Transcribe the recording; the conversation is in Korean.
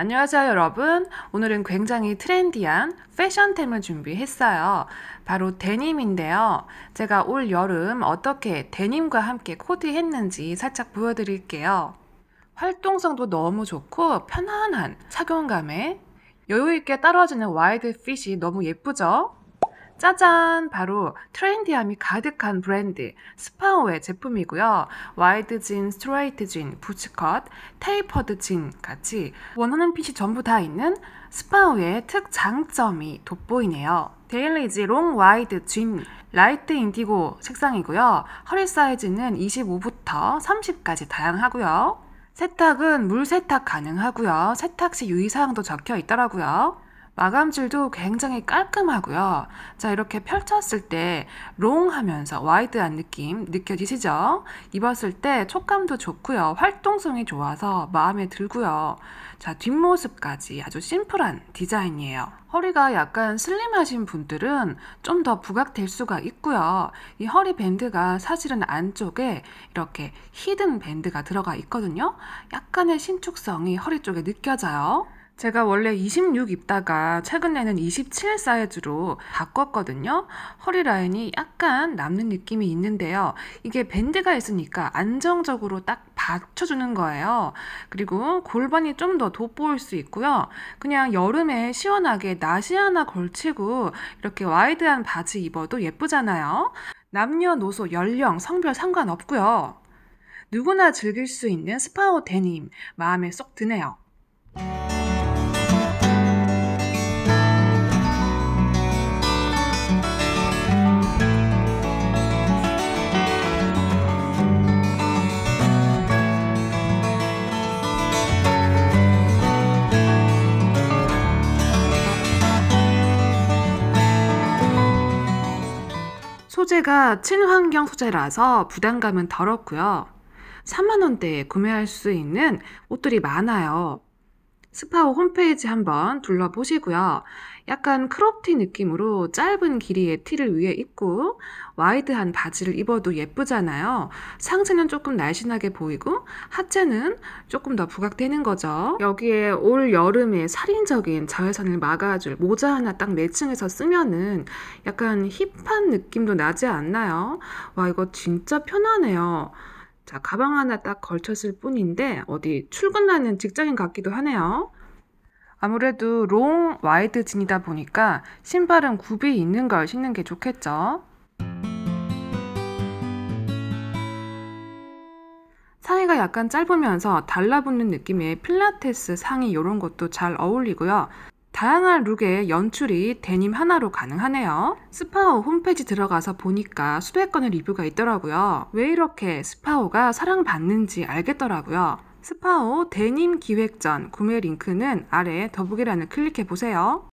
안녕하세요 여러분 오늘은 굉장히 트렌디한 패션템을 준비했어요 바로 데님인데요 제가 올 여름 어떻게 데님과 함께 코디했는지 살짝 보여드릴게요 활동성도 너무 좋고 편안한 착용감에 여유있게 떨어지는 와이드 핏이 너무 예쁘죠? 짜잔! 바로 트렌디함이 가득한 브랜드 스파오의 제품이고요. 와이드 진, 스트라이트 진, 부츠컷, 테이퍼드 진 같이 원하는 핏이 전부 다 있는 스파오의 특장점이 돋보이네요. 데일리지 롱 와이드 진 라이트 인디고 색상이고요. 허리 사이즈는 25부터 30까지 다양하고요. 세탁은 물 세탁 가능하고요. 세탁 시 유의사항도 적혀 있더라고요. 마감질도 굉장히 깔끔하고요. 자 이렇게 펼쳤을 때롱 하면서 와이드한 느낌 느껴지시죠? 입었을 때 촉감도 좋고요. 활동성이 좋아서 마음에 들고요. 자 뒷모습까지 아주 심플한 디자인이에요. 허리가 약간 슬림하신 분들은 좀 더 부각될 수가 있고요. 이 허리 밴드가 사실은 안쪽에 이렇게 히든 밴드가 들어가 있거든요. 약간의 신축성이 허리 쪽에 느껴져요. 제가 원래 26 입다가 최근에는 27 사이즈로 바꿨거든요. 허리 라인이 약간 남는 느낌이 있는데요. 이게 밴드가 있으니까 안정적으로 딱 받쳐주는 거예요. 그리고 골반이 좀 더 돋보일 수 있고요. 그냥 여름에 시원하게 나시 하나 걸치고 이렇게 와이드한 바지 입어도 예쁘잖아요. 남녀노소 연령 성별 상관없고요. 누구나 즐길 수 있는 스파오 데님 마음에 쏙 드네요. 소재가 친환경 소재라서 부담감은 덜었고요. 3만원대에 구매할 수 있는 옷들이 많아요. 스파오 홈페이지 한번 둘러보시고요. 약간 크롭티 느낌으로 짧은 길이의 티를 위에 입고 와이드한 바지를 입어도 예쁘잖아요. 상체는 조금 날씬하게 보이고 하체는 조금 더 부각되는 거죠. 여기에 올 여름에 살인적인 자외선을 막아줄 모자 하나 딱 매칭해서 쓰면은 약간 힙한 느낌도 나지 않나요? 와 이거 진짜 편하네요. 자, 가방 하나 딱 걸쳤을 뿐인데 어디 출근하는 직장인 같기도 하네요. 아무래도 롱 와이드 진이다 보니까 신발은 굽이 있는 걸 신는 게 좋겠죠. 상의가 약간 짧으면서 달라붙는 느낌의 필라테스 상의 이런 것도 잘 어울리고요. 다양한 룩의 연출이 데님 하나로 가능하네요. 스파오 홈페이지 들어가서 보니까 수백 건의 리뷰가 있더라고요. 왜 이렇게 스파오가 사랑받는지 알겠더라고요. 스파오 데님 기획전 구매 링크는 아래 더보기란을 클릭해 보세요.